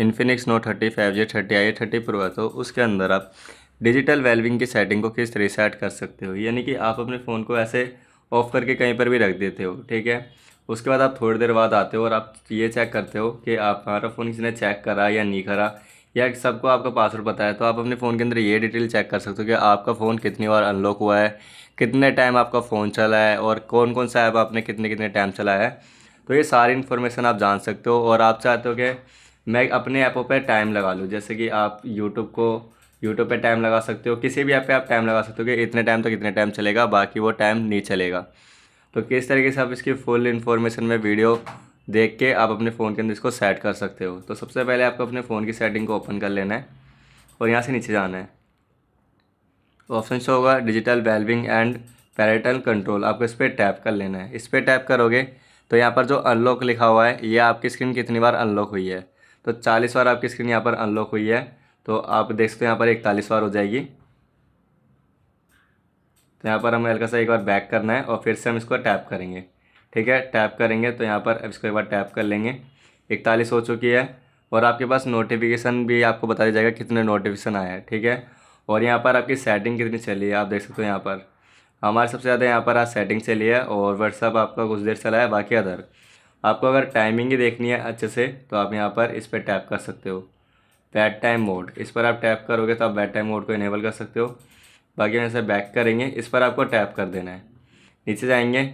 Infinix Note thirty five G thirty i thirty Pro है तो उसके अंदर आप डिजिटल वेलविंग की सेटिंग को किस तरह से ऐड कर सकते हो यानी कि आप अपने फ़ोन को ऐसे ऑफ करके कहीं पर भी रख देते हो ठीक है उसके बाद आप थोड़ी देर बाद आते हो और आप ये चेक करते हो कि आप हमारा फ़ोन किसी ने चेक करा या नहीं करा या सबको आपका पासवर्ड पता है तो आप अपने फ़ोन के अंदर ये डिटेल चेक कर सकते हो कि आपका फ़ोन कितनी बार अनलॉक हुआ है कितने टाइम आपका फ़ोन चला है और कौन कौन सा ऐप आपने कितने कितने टाइम चलाया है तो ये सारी इन्फॉर्मेशन आप जान सकते हो और आप चाहते हो कि मैं अपने ऐपों पर टाइम लगा लूँ जैसे कि आप यूट्यूब को यूट्यूब पे टाइम लगा सकते हो किसी भी ऐप पे आप टाइम लगा सकते हो कि इतने टाइम तक तो इतने टाइम चलेगा बाकी वो टाइम नहीं चलेगा तो किस तरीके से आप इसकी फुल इन्फॉर्मेशन में वीडियो देख के आप अपने फ़ोन के अंदर इसको सेट कर सकते हो तो सबसे पहले आपको अपने फ़ोन की सेटिंग को ओपन कर लेना है और यहाँ से नीचे जाना है ऑप्शन शो होगा digital wellbeing and parental control आपको इस पर टैप कर लेना है इस पर टैप करोगे तो यहाँ पर जो अनलॉक लिखा हुआ है ये आपकी स्क्रीन कितनी बार अनलॉक हुई है तो चालीस बार आपकी स्क्रीन यहाँ पर अनलॉक हुई है तो आप देख सकते हो यहाँ पर इकतालीस बार हो जाएगी तो यहाँ पर हमें हल्का सा एक बार बैक करना है और फिर से हम इसको टैप करेंगे ठीक है टैप करेंगे तो यहाँ पर इसको एक बार टैप कर लेंगे इकतालीस हो चुकी है और आपके पास नोटिफिकेशन भी आपको बता दिया जाएगा कितने नोटिफिकेशन आया है ठीक है और यहाँ पर आपकी सेटिंग कितनी चली है आप देख सकते हो यहाँ पर हमारे सबसे ज़्यादा यहाँ पर आज सेटिंग चली है और व्हाट्सअप आपका कुछ देर चला है बाकी अदर आपको अगर टाइमिंग ही देखनी है अच्छे से तो आप यहाँ पर इस पर टैप कर सकते हो बैड टाइम मोड इस पर आप टैप करोगे तो आप बैड टाइम मोड को इनेबल कर सकते हो बाकी यहाँ इसे बैक करेंगे इस पर आपको टैप कर देना है नीचे जाएंगे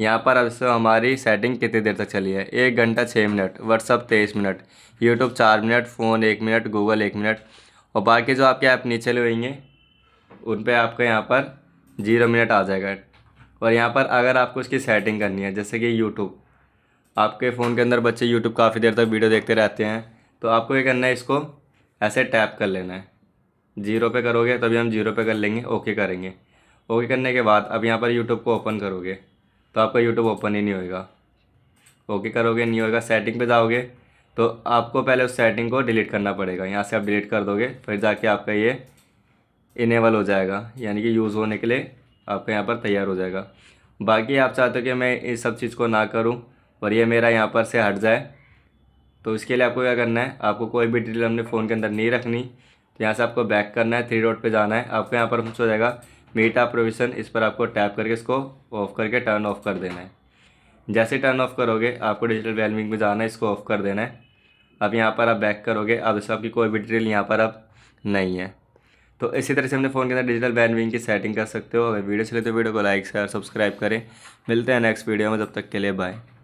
यहाँ पर अब हमारी सेटिंग कितनी देर तक चली है एक घंटा छः मिनट व्हाट्सअप तेईस मिनट यूट्यूब चार मिनट फ़ोन एक मिनट गूगल एक मिनट और बाकी जो आपके ऐप आप नीचे लेंगे उन पर आपको यहाँ पर जीरो मिनट आ जाएगा और यहाँ पर अगर आपको उसकी सेटिंग करनी है जैसे कि यूट्यूब आपके फ़ोन के अंदर बच्चे यूट्यूब काफ़ी देर तक वीडियो देखते रहते हैं तो आपको ये करना है इसको ऐसे टैप कर लेना है जीरो पे करोगे तभी हम जीरो पे कर लेंगे ओके करेंगे ओके करने के बाद अब यहाँ पर यूट्यूब को ओपन करोगे तो आपका यूट्यूब ओपन ही नहीं होएगा ओके करोगे नहीं होएगा सेटिंग पे जाओगे तो आपको पहले उस सेटिंग को डिलीट करना पड़ेगा यहाँ से आप डिलीट कर दोगे फिर जाके आपका ये इनेबल हो जाएगा यानी कि यूज़ होने के लिए आपका यहाँ पर तैयार हो जाएगा बाकी आप चाहते हो कि मैं इस सब चीज़ को ना करूँ और ये मेरा यहाँ पर से हट जाए तो इसके लिए आपको क्या करना है आपको कोई भी डिटेल हमने फ़ोन के अंदर नहीं रखनी तो यहाँ से आपको बैक करना है थ्री डॉट पे जाना है आपको यहाँ पर हो जाएगा मीटा प्रोविज़न इस पर आपको टैप करके इसको ऑफ़ करके टर्न ऑफ़ कर देना है जैसे टर्न ऑफ़ करोगे आपको डिजिटल वेलमिंग में जाना है इसको ऑफ़ कर देना है अब यहाँ पर आप बैक करोगे अब इस आपकी कोई भी डिटेल यहाँ पर अब नहीं है तो इसी तरह से हमने फ़ोन के अंदर डिजिटल बैन विंग की सेटिंग कर सकते हो अगर वीडियो चले तो वीडियो को लाइक शेयर सब्सक्राइब करें मिलते हैं नेक्स्ट वीडियो में जब तक के लिए बाय